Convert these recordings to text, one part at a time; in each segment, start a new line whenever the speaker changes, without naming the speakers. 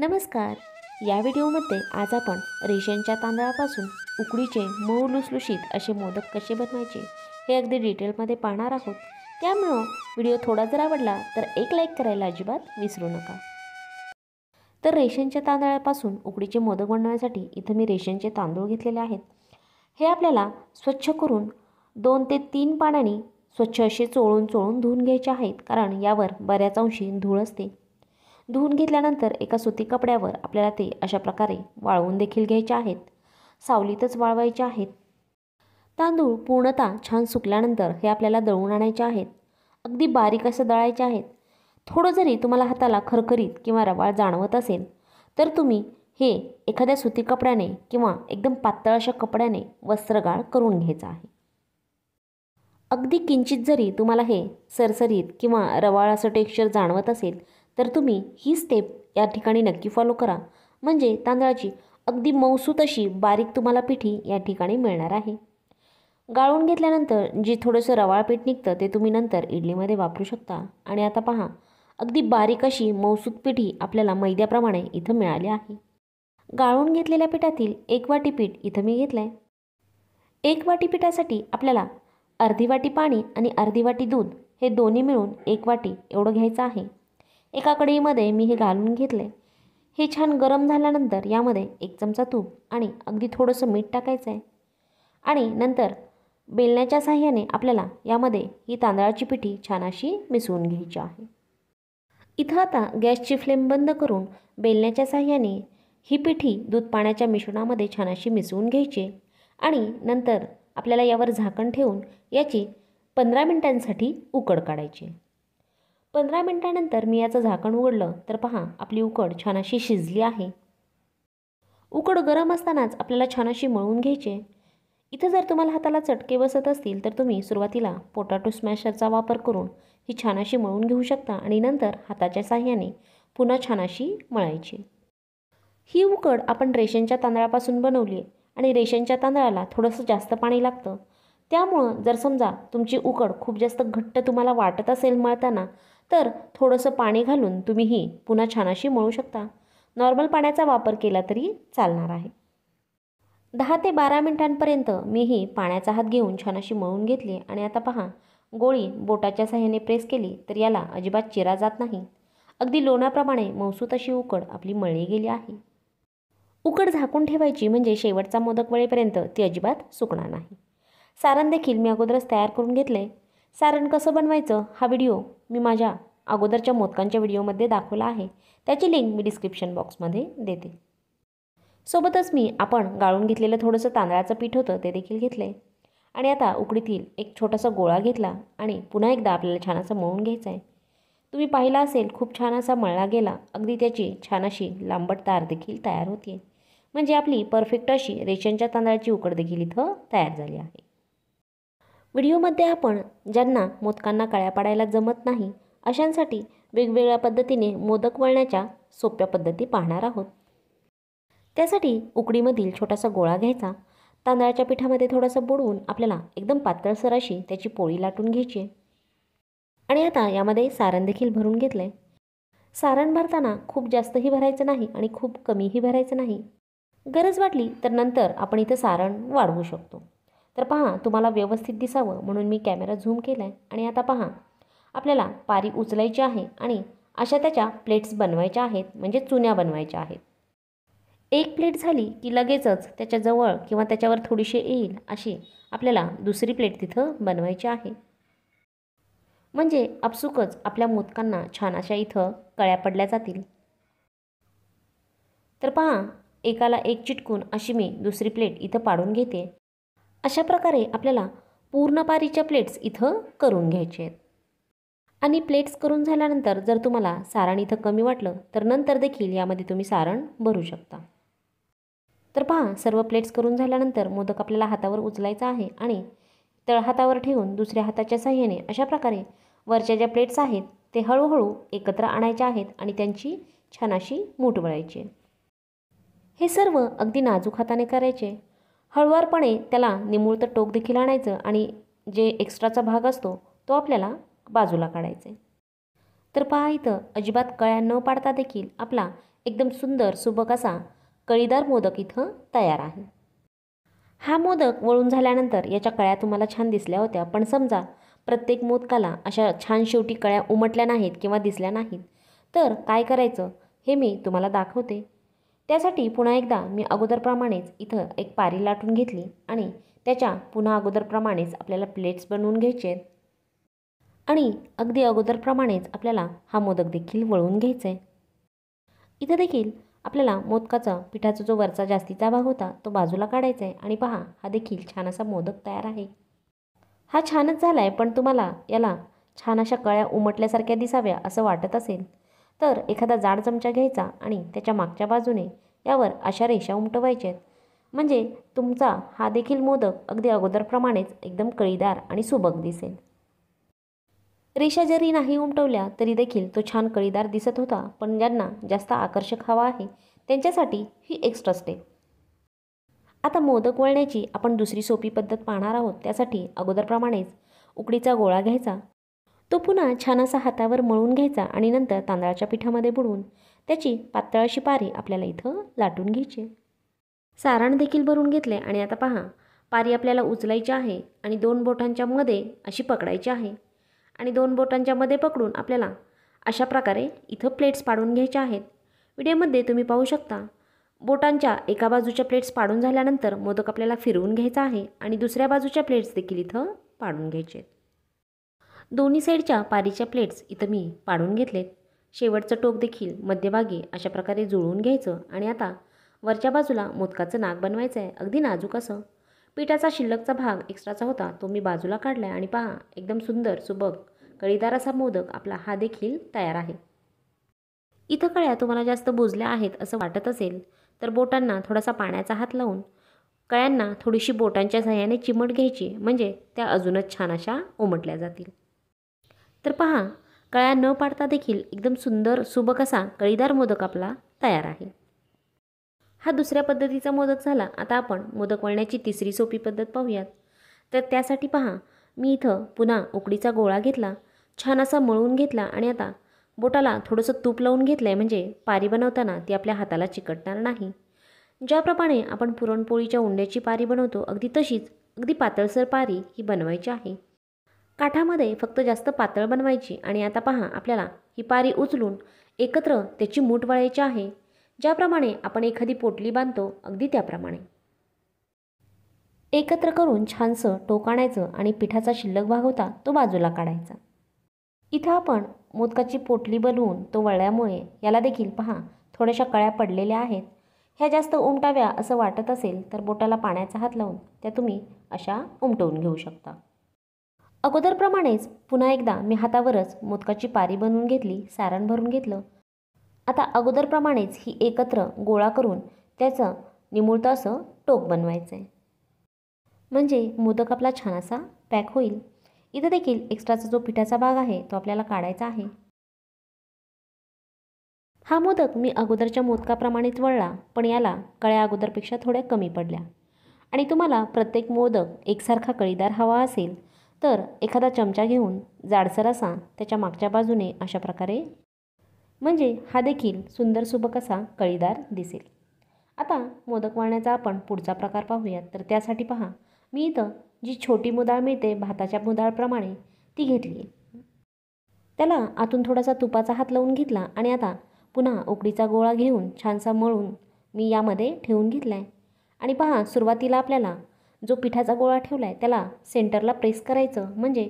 नमस्कार या व्हिडिओमध्ये आज आपण रेशनच्या तांदळापासून उकडीचे मऊ लुसलुशीत असे मोदक कसे बनवायचे हे अगदी डिटेलमध्ये पाहणार आहोत त्यामुळं व्हिडिओ थोडा जर आवडला तर एक लाईक करायला अजिबात विसरू नका तर रेशनच्या तांदळापासून उकडीचे मोदक बनवण्यासाठी इथं मी रेशनचे तांदूळ घेतलेले आहेत हे आपल्याला स्वच्छ करून दोन ते तीन पाण्याने स्वच्छ असे चोळून चोळून धुवून घ्यायचे आहेत कारण यावर बऱ्याच अंशी धूळ असते धुवून घेतल्यानंतर एका सुती कपड्यावर आपल्याला ते अशा प्रकारे वाळवून देखील घ्यायचे आहेत सावलीतच वाळवायचे आहेत तांदूळ पूर्णतः छान सुकल्यानंतर हे आपल्याला दळून आणायचे आहेत अगदी बारीक असं दळायचे आहेत थोडं जरी तुम्हाला हाताला खरखरीत किंवा रवाळ जाणवत असेल तर तुम्ही हे एखाद्या सुती कपड्याने किंवा एकदम पातळ अशा कपड्याने वस्त्रगाळ करून घ्यायचं आहे अगदी किंचित जरी तुम्हाला हे सरसरीत किंवा रवाळ असं टेक्स्चर जाणवत असेल तर तुम्ही ही स्टेप या ठिकाणी नक्की फॉलो करा म्हणजे तांदळाची अगदी मौसूत अशी बारीक तुम्हाला पिठी या ठिकाणी मिळणार आहे गाळून घेतल्यानंतर जे थोडंसं रवाळ पीठ निघतं ते तुम्ही नंतर इडलीमध्ये वापरू शकता आणि आता पहा अगदी बारीक अशी मौसूत पिठी आपल्याला मैद्याप्रमाणे इथं मिळाली आहे गाळून घेतलेल्या पिठातील एक वाटी पीठ इथं मी घेतलं आहे एक वाटी पिठासाठी आपल्याला अर्धी वाटी पाणी आणि अर्धी वाटी दूध हे दोन्ही मिळून एक वाटी एवढं घ्यायचं आहे एका कढईमध्ये मी हे घालून घेतले हे छान गरम झाल्यानंतर यामध्ये एक चमचा तूप आणि अगदी थोडंसं मीठ टाकायचं आहे आणि नंतर बेलण्याच्या साह्याने आपल्याला यामध्ये ही तांदळाची पिठी छान अशी मिसळून घ्यायची आहे इथं आता गॅसची फ्लेम बंद करून बेलण्याच्या साह्याने ही पिठी दूध पाण्याच्या मिश्रणामध्ये छान अशी मिसळून घ्यायची आणि नंतर आपल्याला यावर झाकण ठेवून याची पंधरा मिनिटांसाठी उकड काढायची पंधरा मिनटानंतर मी याचं झाकण उघडलं तर पहा आपली उकड छान अशी शिजली आहे उकड गरम असतानाच आपल्याला छान अशी मळून घ्यायचे इथं जर तुम्हाला हाताला चटके बसत असतील तर तुम्ही सुरुवातीला पोटॅटो स्मॅशरचा वापर करून ही छान अशी मळून घेऊ शकता आणि नंतर हाताच्या साह्याने पुन्हा छान अशी मळायची ही उकड आपण रेशनच्या तांदळापासून बनवली आहे आणि रेशनच्या तांदळाला थोडंसं जास्त पाणी लागतं त्यामुळं जर समजा तुमची उकड खूप जास्त घट्ट तुम्हाला वाटत असेल मळताना तर थोडंसं पाणी घालून तुम्हीही पुन्हा छान अशी मळू शकता नॉर्मल पाण्याचा वापर केला तरी चालणार आहे दहा ते बारा मिनिटांपर्यंत मीही पाण्याचा हात घेऊन छान अशी मळून घेतली आणि आता पहा गोळी बोटाच्या साह्याने प्रेस केली तर याला अजिबात चिरा जात नाही अगदी लोणाप्रमाणे मौसूत अशी उकड आपली मळली गेली आहे उकड झाकून ठेवायची म्हणजे शेवटचा मोदक वेळेपर्यंत ती अजिबात सुकणार नाही सारण देखील मी अगोदरच तयार करून घेतले सारण कसं बनवायचं हा व्हिडिओ मी माझ्या अगोदरच्या मोदकांच्या व्हिडिओमध्ये दाखवला आहे त्याची लिंक मी डिस्क्रिप्शन बॉक्समध्ये देते सोबतच मी आपण गाळून घेतलेलं थोडंसं तांदळाचं पीठ होतं ते देखील घेतलं आहे आणि आता उकडीतील एक छोटासा गोळा घेतला आणि पुन्हा एकदा आपल्याला छान असं मळून घ्यायचं आहे तुम्ही पाहिला असेल खूप छान असा मळला गेला अगदी त्याची छान अशी लांबट तार देखील तयार होते म्हणजे आपली परफेक्ट अशी रेशनच्या तांदळाची उकड देखील इथं तयार झाली आहे व्हिडिओमध्ये आपण ज्यांना मोदकांना कळ्या पाडायला जमत नाही अशांसाठी वेगवेगळ्या पद्धतीने मोदक वळण्याच्या सोप्या पद्धती पाहणार आहोत त्यासाठी उकडीमधील छोटासा गोळा घ्यायचा तांदळाच्या पिठामध्ये थोडासा बुडवून आपल्याला एकदम पातळसर अशी त्याची पोळी लाटून घ्यायची आणि आता यामध्ये सारण देखील भरून घेतलं आहे सारण भरताना खूप जास्तही भरायचं नाही आणि खूप कमीही भरायचं नाही गरज वाटली तर नंतर आपण इथं सारण वाढवू शकतो तर पहा तुम्हाला व्यवस्थित दिसावं म्हणून मी कॅमेरा झूम केला आहे आणि आता पहा आपल्याला पारी उचलायची आहे आणि अशा त्याच्या प्लेट्स बनवायच्या आहेत म्हणजे चुन्या बनवायच्या आहेत एक प्लेट झाली की लगेचच त्याच्याजवळ किंवा त्याच्यावर थोडीशी येईल अशी आपल्याला दुसरी प्लेट तिथं बनवायची आहे म्हणजे आपसुकच आपल्या मोदकांना छान अशा इथं कळ्या पडल्या जातील तर पहा एकाला एक चिटकून अशी मी दुसरी प्लेट इथं पाडून घेते अशा प्रकारे आपल्याला पूर्ण पारीच्या प्लेट्स इथं करून घ्यायचे आहेत आणि प्लेट्स करून झाल्यानंतर जर तुम्हाला सारण इथं कमी वाटलं तर नंतर देखील यामध्ये तुम्ही सारण भरू शकता तर पहा सर्व प्लेट्स करून झाल्यानंतर मोदक आपल्याला हातावर उचलायचं आहे आणि तळहातावर ठेवून दुसऱ्या हाताच्या साह्याने अशा प्रकारे वरच्या ज्या प्लेट्स आहेत ते हळूहळू एकत्र आणायच्या आहेत आणि त्यांची छान अशी मूठ वळायची हे सर्व अगदी नाजूक हाताने करायचे हळुवारपणे त्याला निमुळतं टोक देखील आणायचं आणि जे एक्स्ट्राचा भाग असतो तो आपल्याला बाजूला काढायचा आहे तर पहा इथं अजिबात कळ्या न पाडता देखील आपला एकदम सुंदर सुबक असा कळीदार मोदक इथं तयार आहे हा मोदक वळून झाल्यानंतर याच्या कळ्या तुम्हाला छान दिसल्या होत्या पण समजा प्रत्येक मोदकाला अशा छान शेवटी कळ्या उमटल्या नाहीत किंवा दिसल्या नाहीत तर काय करायचं हे मी तुम्हाला दाखवते त्यासाठी पुन्हा एकदा मी अगोदरप्रमाणेच इथं एक पारी लाटून घेतली आणि त्याच्या पुन्हा अगोदरप्रमाणेच आपल्याला प्लेट्स बनवून घ्यायचे आहेत आणि अगदी अगोदरप्रमाणेच आपल्याला हा मोदक देखील वळवून घ्यायचा आहे इथं देखील आपल्याला मोदकाचा पिठाचा जो वरचा जास्तीचा भाग होता तो बाजूला काढायचा आहे आणि पहा हा देखील छान असा मोदक तयार आहे हा छानच झाला आहे पण तुम्हाला याला छान अशा कळ्या उमटल्यासारख्या दिसाव्या असं वाटत असेल तर एखादा जाड चमचा घ्यायचा आणि त्याच्या मागच्या बाजूने यावर अशा रेषा उमटवायच्या म्हणजे तुमचा हा देखील मोदक अगदी अगोदरप्रमाणेच एकदम कळीदार आणि सुबक दिसेल रेषा जरी नाही उमटवल्या तरी देखील तो छान कळीदार दिसत होता पण ज्यांना जास्त आकर्षक हवा आहे त्यांच्यासाठी ही एक्स्ट्रा स्टेप आता मोदक वळण्याची आपण दुसरी सोपी पद्धत पाहणार आहोत त्यासाठी अगोदरप्रमाणेच उकडीचा गोळा घ्यायचा तो पुन्हा छान असा हातावर मळून घ्यायचा आणि नंतर तांदळाच्या पिठामध्ये बुडवून त्याची पातळाशी पारी आपल्याला इथं लाटून घ्यायची सारण देखील भरून घेतले आणि आता पहा पारी आपल्याला उचलायची आहे आणि दोन बोटांच्या मध्ये अशी पकडायची आहे आणि दोन बोटांच्या मध्ये पकडून आपल्याला अशा प्रकारे इथं प्लेट्स पाडून घ्यायच्या आहेत व्हिडिओमध्ये तुम्ही पाहू शकता बोटांच्या एका बाजूच्या प्लेट्स पाडून झाल्यानंतर मोदक आपल्याला फिरवून घ्यायचा आहे आणि दुसऱ्या बाजूच्या प्लेट्स देखील इथं पाडून घ्यायचे आहेत दोन्ही साईडच्या पारीच्या प्लेट्स इथं मी पाडून घेतलेत शेवटचं टोक देखील मध्यभागी अशा प्रकारे जुळवून घ्यायचं आणि आता वरच्या बाजूला मोदकाचं नाक बनवायचं आहे अगदी नाजूक असं पिठाचा शिल्लकचा भाग एक्स्ट्राचा होता तो मी बाजूला काढला आणि पहा एकदम सुंदर सुबक कळीदार असा मोदक आपला हा देखील तयार आहे इथं कळ्या तुम्हाला जास्त बुजल्या आहेत असं वाटत असेल तर बोटांना थोडासा पाण्याचा हात लावून कळ्यांना थोडीशी बोटांच्या सहाय्याने चिमट घ्यायची म्हणजे त्या अजूनच छान अशा उमटल्या जातील तर पहा कळ्या न पाडता देखील एकदम सुंदर सुबक असा कळीदार मोदक आपला तयार आहे हा दुसऱ्या पद्धतीचा मोदक झाला आता आपण मोदक वळण्याची तिसरी सोपी पद्धत पाहूयात तर त्यासाठी पहा मी इथं पुन्हा उकडीचा गोळा घेतला छान असा मळून घेतला आणि आता बोटाला थोडंसं तूप लावून घेतलं आहे म्हणजे पारी बनवताना ती आपल्या हाताला चिकटणार नाही ज्याप्रमाणे आपण पुरणपोळीच्या उंड्याची पारी बनवतो अगदी तशीच अगदी पातळसर पारी ही बनवायची आहे काठामध्ये फक्त जास्त पातळ बनवायची आणि आता पहा आपल्याला ही पारी उचलून एकत्र त्याची मूठ वळायची आहे ज्याप्रमाणे आपण एखादी पोटली बांधतो अगदी त्याप्रमाणे एकत्र करून छानसं टोक आणि पिठाचा शिल्लक भाग होता तो बाजूला काढायचा इथं आपण मोदकाची पोटली बनवून तो वळल्यामुळे याला देखील पहा थोड्याशा कळ्या पडलेल्या आहेत ह्या जास्त उमटाव्या असं वाटत असेल तर बोटाला पाण्याचा हात लावून त्या तुम्ही अशा उमटवून घेऊ शकता अगोदरप्रमाणेच पुन्हा एकदा मी हातावरच मोदकाची पारी बनवून घेतली सारण भरून घेतलं आता अगोदरप्रमाणेच ही एकत्र गोळा करून त्याचं निमुळतं असं टोक बनवायचं आहे म्हणजे मोदक आपला छान असा पॅक होईल इथं देखील एक्स्ट्राचा जो पिठाचा भाग आहे तो आपल्याला काढायचा आहे हा मोदक मी अगोदरच्या मोदकाप्रमाणेच वळला पण याला कळ्या अगोदरपेक्षा थोड्या कमी पडल्या आणि तुम्हाला प्रत्येक मोदक एकसारखा कळीदार हवा असेल तर एखादा चमचा घेऊन जाडसर असा त्याच्या मागच्या बाजूने अशा प्रकारे म्हणजे हा देखील सुंदर सुबक असा कळीदार दिसेल आता मोदक वाळण्याचा आपण पुढचा प्रकार पाहूयात तर त्यासाठी पहा मी इथं जी छोटी मुदाळ मिळते भाताच्या मुदाळप्रमाणे ती घेतली आहे त्याला आतून थोडासा तुपाचा हात लावून घेतला आणि आता पुन्हा उकडीचा गोळा घेऊन छानसा मळून मी यामध्ये ठेवून घेतला आहे आणि पहा सुरुवातीला आपल्याला जो पिठाचा गोळा ठेवला आहे त्याला सेंटरला प्रेस करायचं म्हणजे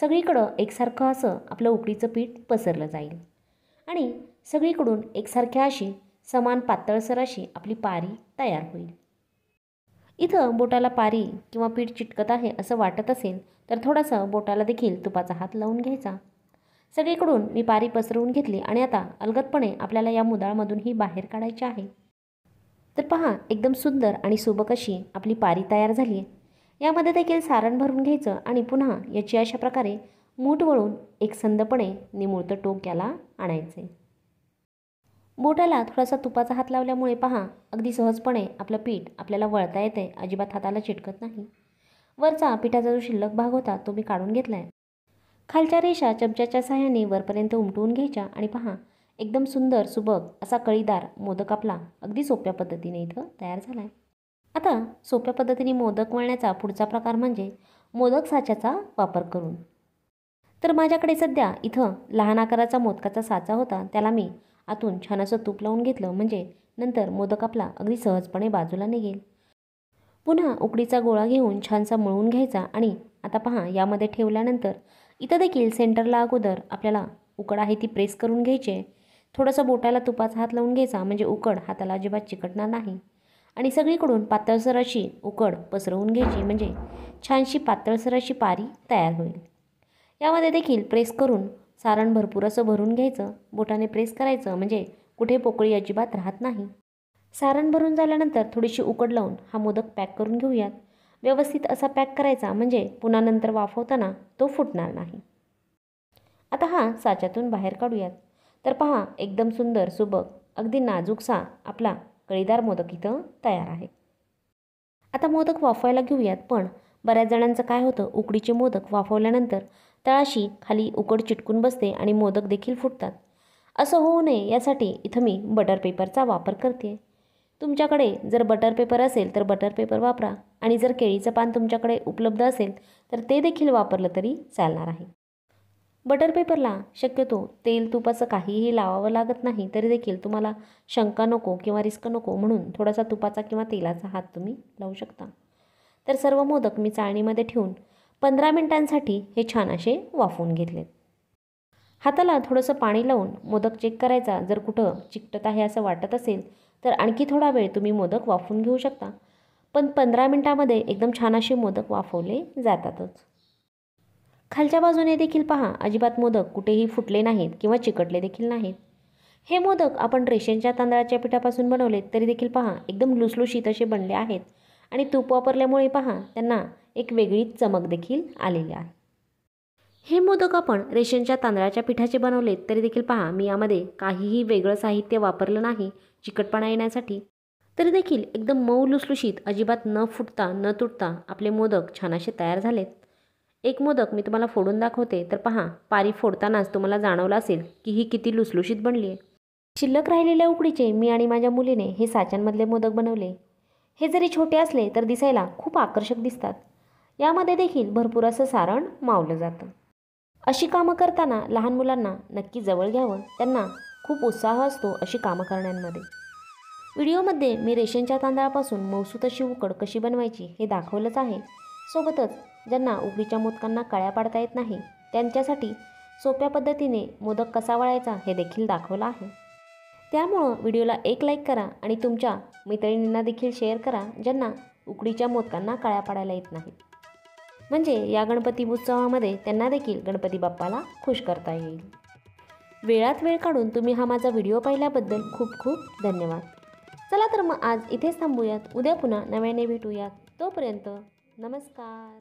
सगळीकडं एकसारखं असं आपलं उकडीचं पीठ पसरलं जाईल आणि सगळीकडून एकसारख्या अशी समान पातळसर अशी आपली पारी तयार होईल इथं बोटाला पारी किंवा पीठ चिटकत आहे असं वाटत असेल तर थोडासा बोटाला देखील तुपाचा हात लावून घ्यायचा सगळीकडून मी पारी पसरवून घेतली आणि आता अलगदपणे आपल्याला या मुदाळमधून ही बाहेर काढायची आहे तर पहा एकदम सुंदर आणि सुबक अशी आपली पारी तयार झाली आहे यामध्ये देखील सारण भरून घ्यायचं आणि पुन्हा याची अशा प्रकारे मूठ वळून एक संदपणे निमुळतं टोक याला आणायचे बोटाला थोडासा तुपाचा हात लावल्यामुळे पहा अगदी सहजपणे आपलं पीठ आपल्याला वळता येते अजिबात हाताला चिटकत नाही वरचा पिठाचा जो शिल्लक भाग होता तो मी काढून घेतला आहे खालच्या रेषा चमच्याच्या सहाय्याने वरपर्यंत उमटवून घ्यायच्या आणि पहा एकदम सुंदर सुबक असा कळीदार मोदक आपला अगदी सोप्या पद्धतीने इथं तयार झाला आहे आता सोप्या पद्धतीने मोदक वळण्याचा पुढचा प्रकार म्हणजे मोदक साच्याचा वापर करून तर माझ्याकडे सध्या इथं लहान आकाराचा मोदकाचा साचा होता त्याला मी आतून छान असं तूप लावून घेतलं म्हणजे नंतर मोदक आपला अगदी सहजपणे बाजूला निघेल पुन्हा उकडीचा गोळा घेऊन छानसा मळून घ्यायचा आणि आता पहा यामध्ये ठेवल्यानंतर इथं देखील सेंटरला अगोदर आपल्याला उकड आहे ती प्रेस करून घ्यायचे थोडंसं बोटाला तुपाचा हात लावून घ्यायचा म्हणजे उकड हाताला अजिबात चिकटणार नाही आणि सगळीकडून पातळसर अशी उकड पसरवून घ्यायची म्हणजे छानशी पातळसर अशी पारी तयार होईल यामध्ये देखील प्रेस करून सारण भरपूर असं भरून घ्यायचं बोटाने प्रेस करायचं म्हणजे कुठे पोकळी अजिबात राहत नाही सारण भरून झाल्यानंतर थोडीशी उकड लावून हा मोदक पॅक करून घेऊयात व्यवस्थित असा पॅक करायचा म्हणजे पुन्हा नंतर वाफवताना तो फुटणार नाही आता हा साच्यातून बाहेर काढूयात तर पहा एकदम सुंदर सुबक अगदी नाजूकसा आपला कळीदार मोदक इथं तयार आहे आता मोदक वाफवायला घेऊयात पण बऱ्याच जणांचं काय होतं उकडीचे मोदक वाफवल्यानंतर तळाशी खाली उकड चिटकून बसते आणि मोदक देखील फुटतात असं होऊ नये यासाठी इथं मी बटर पेपरचा वापर करते तुमच्याकडे जर बटर पेपर असेल तर बटर पेपर वापरा आणि जर केळीचं पान तुमच्याकडे उपलब्ध असेल तर ते देखील वापरलं तरी चालणार आहे बटर पेपरला शक्यतो तेल तुपाचं काहीही लावावं लागत नाही तरी देखील तुम्हाला शंका नको किंवा रिस्क नको म्हणून थोडासा तुपाचा किंवा तेलाचा हात तुम्ही लावू शकता तर सर्व मोदक मी चाळणीमध्ये ठेवून पंधरा मिनिटांसाठी हे छान असे वाफवून घेतलेत हाताला थोडंसं पाणी लावून मोदक चेक करायचा जर कुठं चिकटत आहे असं वाटत असेल तर आणखी थोडा वेळ तुम्ही मोदक वाफवून घेऊ शकता पण पंधरा मिनटामध्ये एकदम छान असे मोदक वाफवले जातातच खालच्या बाजूने देखील पहा अजिबात मोदक कुठेही फुटले नाहीत किंवा चिकटले देखील नाहीत हे मोदक आपण रेशनच्या तांदळाच्या पिठापासून बनवले तरी देखील पहा एकदम लुसलुशीत असे बनले आहेत आणि तूप वापरल्यामुळे पहा त्यांना एक वेगळी चमक देखील आलेली आहे हे मोदक आपण रेशनच्या तांदळाच्या पिठाचे बनवले तरी देखील पहा मी यामध्ये काहीही वेगळं साहित्य वापरलं नाही चिकटपणा येण्यासाठी तरी देखील एकदम मऊ लुसलुशीत अजिबात न फुटता न तुटता आपले मोदक छान असे तयार झालेत एक मोदक मी तुम्हाला फोडून दाखवते तर पहा पारी फोडतानाच तुम्हाला जाणवलं असेल की ही किती लुसलुशीत बनली आहे शिल्लक राहिलेल्या उकडीचे मी आणि माझ्या मुलीने हे साच्यांमधले मोदक बनवले हे जरी छोटे असले तर दिसायला खूप आकर्षक दिसतात यामध्ये देखील भरपूर असं सारण मावलं जातं अशी कामं करताना लहान मुलांना नक्की जवळ घ्यावं त्यांना खूप उत्साह असतो अशी कामं करण्यामध्ये व्हिडिओमध्ये मी रेशनच्या तांदळापासून मौसूत अशी उकड कशी बनवायची हे दाखवलंच आहे सोबतच ज्यांना उकडीच्या मोदकांना कळ्या पाडता येत नाही त्यांच्यासाठी सोप्या पद्धतीने मोदक कसा वळायचा हे देखील दाखवलं आहे त्यामुळं व्हिडिओला एक लाईक करा आणि तुमच्या मैत्रिणींना देखील शेअर करा ज्यांना उकडीच्या मोदकांना काळ्या पाडायला येत नाहीत म्हणजे या गणपती उत्सवामध्ये त्यांना देखील गणपती बाप्पाला खुश करता येईल वेळात वेळ काढून तुम्ही हा माझा व्हिडिओ पाहिल्याबद्दल खूप खूप धन्यवाद चला तर मग आज इथेच थांबूयात उद्या पुन्हा नव्याने भेटूयात तोपर्यंत नमस्कार